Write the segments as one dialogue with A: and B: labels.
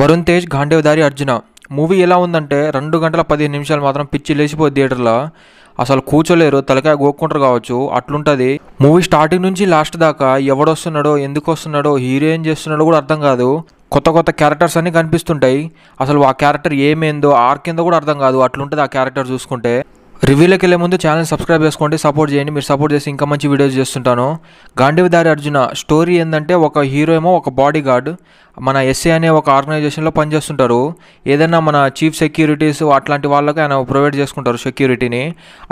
A: Varun Tej Gandeevadhari Arjuna movie ఎలా ఉందంటే రెండు గంటల పదిహేను నిమిషాలు మాత్రం పిచ్చి లేచిపోయి థియేటర్లో అసలు కూర్చోలేరు తలకాయ గోక్కుంటారు కావచ్చు అట్లుంటుంది మూవీ స్టార్టింగ్ నుంచి లాస్ట్ దాకా ఎవడొస్తున్నాడో ఎందుకు వస్తున్నాడో హీరో ఏం చేస్తున్నాడో కూడా అర్థం కాదు కొత్త కొత్త క్యారెక్టర్స్ అన్నీ కనిపిస్తుంటాయి అసలు ఆ క్యారెక్టర్ ఏమేందో ఆర్ కింద కూడా అర్థం కాదు అట్లుంటుంది ఆ క్యారెక్టర్ చూసుకుంటే రివ్యూలోకి వెళ్ళే ముందు ఛానల్ సబ్స్క్రైబ్ చేసుకోండి సపోర్ట్ చేయండి మీరు సపోర్ట్ చేసి ఇంకా మంచి వీడియోస్ చేస్తుంటాను గాంధీవిదారి అర్జున స్టోరీ ఏంటంటే ఒక హీరో ఏమో ఒక బాడీ గార్డ్ మన ఎస్ఏ అనే ఒక ఆర్గనైజేషన్లో పనిచేస్తుంటారు ఏదైనా మన చీఫ్ సెక్యూరిటీస్ అట్లాంటి వాళ్ళకి ఆయన ప్రొవైడ్ చేసుకుంటారు సెక్యూరిటీని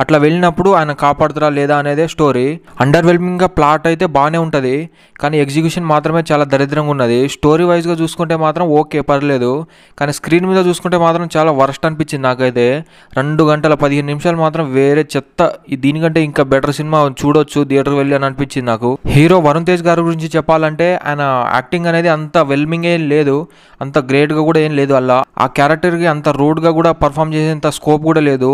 A: అట్లా వెళ్ళినప్పుడు ఆయన కాపాడుతారా లేదా అనేదే స్టోరీ అండర్ వెల్మింగ్గా ప్లాట్ అయితే బాగానే ఉంటుంది కానీ ఎగ్జిక్యూషన్ మాత్రమే చాలా దరిద్రంగా ఉన్నది స్టోరీ వైజ్గా చూసుకుంటే మాత్రం ఓకే పర్లేదు కానీ స్క్రీన్ మీద చూసుకుంటే మాత్రం చాలా వరస్ట్ అనిపించింది నాకైతే రెండు గంటల పదిహేను నిమిషాలు మాత్రం వేరే చెత్త దీనికంటే ఇంకా బెటర్ సినిమా చూడొచ్చు థియేటర్ వెళ్ళి అని అనిపించింది నాకు హీరో వరుణ్ తేజ్ గారి గురించి చెప్పాలంటే ఆయన యాక్టింగ్ అనేది అంత వెల్ ఫిల్మింగ్ ఏం లేదు అంత గ్రేట్గా కూడా ఏం లేదు అలా ఆ క్యారెక్టర్కి అంత రూడ్గా కూడా పర్ఫామ్ చేసేంత స్కోప్ కూడా లేదు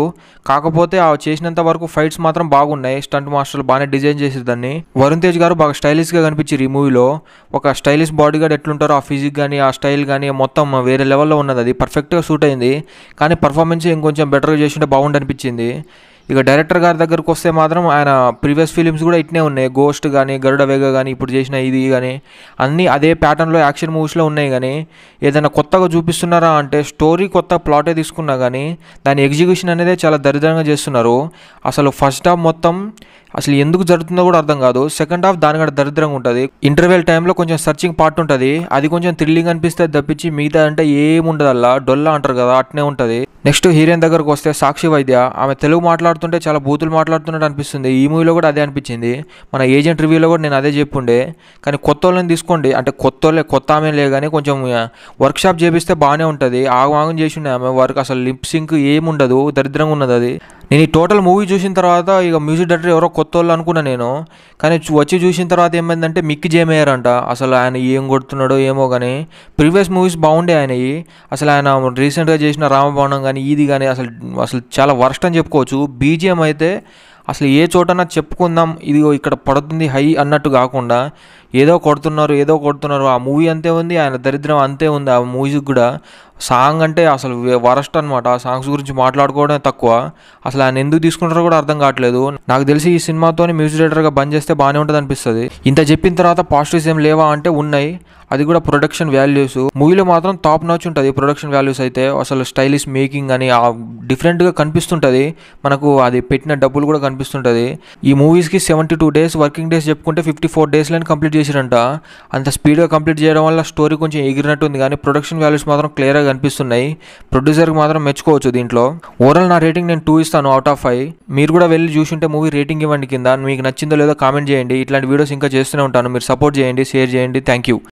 A: కాకపోతే ఆ చేసినంత వరకు ఫైట్స్ మాత్రం బాగున్నాయి స్టంట్ మాస్టర్లు బాగానే డిజైన్ చేసి దాన్ని వరుణ్ తేజ్ గారు బాగా స్టైలిష్గా కనిపించారు ఈ మూవీలో ఒక స్టైలిష్ బాడీ గార్డ్ ఎట్లుంటారో ఆ ఫిజిక్ కానీ ఆ స్టైల్ కానీ మొత్తం వేరే లెవెల్లో ఉన్నది అది పర్ఫెక్ట్గా సూట్ అయింది కానీ పర్ఫార్మెన్స్ ఇంకొంచెం బెటర్గా చేసి ఉంటే అనిపించింది ఇక డైరెక్టర్ గారి దగ్గరకు వస్తే మాత్రం ఆయన ప్రీవియస్ ఫిలిమ్స్ కూడా ఇట్నే ఉన్నాయి గోస్ట్ కానీ గరుడ వేగ కానీ ఇప్పుడు చేసిన ఇది కానీ అన్నీ అదే ప్యాటర్న్లో యాక్షన్ మూవీస్లో ఉన్నాయి కానీ ఏదైనా కొత్తగా చూపిస్తున్నారా అంటే స్టోరీ కొత్త ప్లాటే తీసుకున్నా కానీ దాని ఎగ్జిక్యూషన్ అనేది చాలా దరిద్రంగా చేస్తున్నారు అసలు ఫస్ట్ హాఫ్ మొత్తం అసలు ఎందుకు జరుగుతుందో కూడా అర్థం కాదు సెకండ్ హాఫ్ దానికంటే దరిద్రంగా ఉంటుంది ఇంటర్వెల్ టైంలో కొంచెం సర్చింగ్ పార్ట్ ఉంటుంది అది కొంచెం థ్రిల్లింగ్ అనిపిస్తే తప్పించి మిగతా అంటే ఏముండదు అలా డొల్లా అంటారు కదా అట్నే ఉంటుంది నెక్స్ట్ హీరోయిన్ దగ్గరకు వస్తే సాక్షి వైద్య ఆమె తెలుగు మాట్లాడుతుంది మాట్లాడుతుంటే చాలా బూతులు మాట్లాడుతున్నట్టు అనిపిస్తుంది ఈ మూవీలో కూడా అదే అనిపించింది మన ఏజెంట్ రివ్యూలో కూడా నేను అదే చెప్పుండే కానీ కొత్త వాళ్ళని తీసుకోండి అంటే కొత్త వాళ్ళే కొత్త ఆమె లే కానీ కొంచెం వర్క్షాప్ చేపిస్తే బాగానే ఉంటుంది ఆగం ఆగం చేసి ఆమె వర్క్ అసలు లిప్ సింక్ ఏముండదు దరిద్రంగా ఉన్నది అది నేను ఈ టోటల్ మూవీ చూసిన తర్వాత ఇక మ్యూజిక్ డైరెక్టర్ ఎవరో కొత్త వాళ్ళు అనుకున్నా నేను కానీ వచ్చి చూసిన తర్వాత ఏమైందంటే మిక్ జేమేయర్ అంట అసలు ఆయన ఏం కొడుతున్నాడో ఏమో కానీ ప్రీవియస్ మూవీస్ బాగుండే ఆయనవి అసలు ఆయన రీసెంట్గా చేసిన రామభవనం కానీ ఇది కానీ అసలు అసలు చాలా వర్స్ట్ అని చెప్పుకోవచ్చు బీజిఎం అయితే అసలు ఏ చోటనా చెప్పుకుందాం ఇదిగో ఇక్కడ పడుతుంది హై అన్నట్టు కాకుండా ఏదో కొడుతున్నారు ఏదో కొడుతున్నారు ఆ మూవీ అంతే ఉంది ఆయన దరిద్రం అంతే ఉంది ఆ మూవీకి కూడా సాంగ్ అంటే అసలు వరస్ట్ అనమాట ఆ సాంగ్స్ గురించి మాట్లాడుకోవడమే తక్కువ అసలు ఆయన ఎందుకు తీసుకుంటారో కూడా అర్థం కావట్లేదు నాకు తెలిసి ఈ సినిమాతోని మ్యూజిక్ డైరెక్టర్గా బంద్ చేస్తే బాగానే ఉంటుంది అనిపిస్తుంది ఇంత చెప్పిన తర్వాత పాజిటివ్స్ ఏం లేవా అంటే ఉన్నాయి అది కూడా ప్రొడక్షన్ వాల్యూస్ మూవీలో మాత్రం టాప్ నాచ్ ఉంటుంది ప్రొడక్షన్ వాల్యూస్ అయితే అసలు స్టైలిష్ మేకింగ్ అని ఆ డిఫరెంట్గా కనిపిస్తుంటుంది మనకు అది పెట్టిన డబ్బులు కూడా కనిపిస్తుంటుంది ఈ మూవీస్కి seventy two days working days చెప్పుకుంటే ఫిఫ్టీ ఫోర్ డేస్లో కంప్లీట్ చేసిరంట అంత స్పీడ్గా కంప్లీట్ చేయడం వల్ల స్టోరీ కొంచెం ఎగిరినట్టు ఉంది కానీ ప్రొడక్షన్ వాల్యూస్ మాత్రం క్లియర్గా కనిపిస్తున్నాయి ప్రొడ్యూసర్కి మాత్రం మెచ్చుకోవచ్చు దీంట్లో ఓవరాల్ నా రేటింగ్ నేను టూ ఇస్తాను అవుట్ ఆఫ్ ఫైవ్ మీరు కూడా వెళ్ళి చూసుంటే మూవీ రేటింగ్ ఇవ్వండి కింద మీకు నచ్చిందో లేదో కామెంట్ చేయండి ఇట్లాంటి వీడియోస్ ఇంకా చేస్తూనే ఉంటాను మీరు సపోర్ట్ చేయండి షేర్ చేయండి థ్యాంక్ యూ